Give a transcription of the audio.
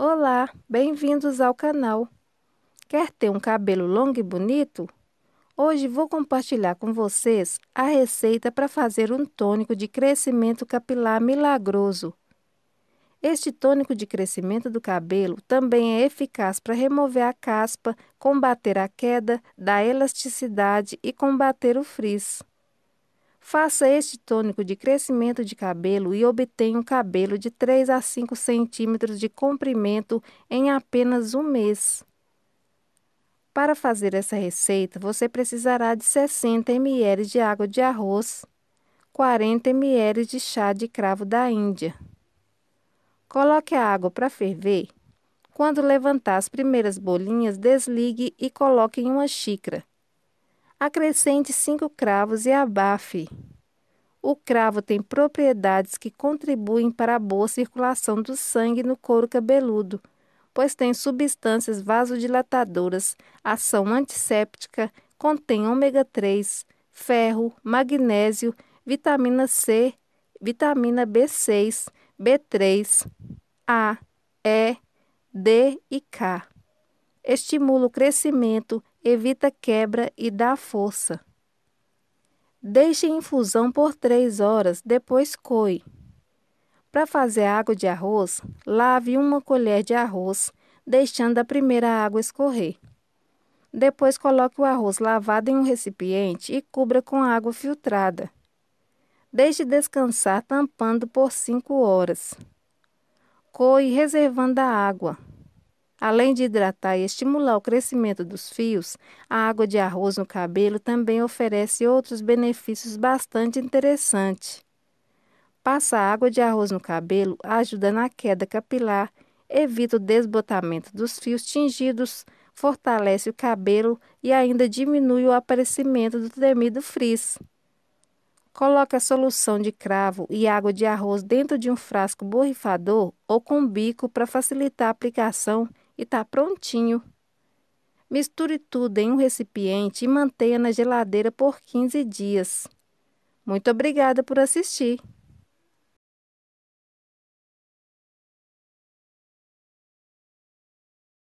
Olá, bem-vindos ao canal. Quer ter um cabelo longo e bonito? Hoje vou compartilhar com vocês a receita para fazer um tônico de crescimento capilar milagroso. Este tônico de crescimento do cabelo também é eficaz para remover a caspa, combater a queda, dar elasticidade e combater o frizz. Faça este tônico de crescimento de cabelo e obtenha um cabelo de 3 a 5 centímetros de comprimento em apenas um mês. Para fazer essa receita, você precisará de 60 ml de água de arroz, 40 ml de chá de cravo da Índia. Coloque a água para ferver. Quando levantar as primeiras bolinhas, desligue e coloque em uma xícara. Acrescente cinco cravos e abafe. O cravo tem propriedades que contribuem para a boa circulação do sangue no couro cabeludo, pois tem substâncias vasodilatadoras, ação antisséptica, contém ômega 3, ferro, magnésio, vitamina C, vitamina B6, B3, A, E, D e K. Estimula o crescimento, evita quebra e dá força. Deixe em infusão por 3 horas, depois coe. Para fazer água de arroz, lave uma colher de arroz, deixando a primeira água escorrer. Depois coloque o arroz lavado em um recipiente e cubra com água filtrada. Deixe descansar tampando por 5 horas. Coe reservando a água. Além de hidratar e estimular o crescimento dos fios, a água de arroz no cabelo também oferece outros benefícios bastante interessantes. Passa água de arroz no cabelo ajuda na queda capilar, evita o desbotamento dos fios tingidos, fortalece o cabelo e ainda diminui o aparecimento do temido frizz. Coloque a solução de cravo e água de arroz dentro de um frasco borrifador ou com bico para facilitar a aplicação e tá prontinho. Misture tudo em um recipiente e mantenha na geladeira por 15 dias. Muito obrigada por assistir!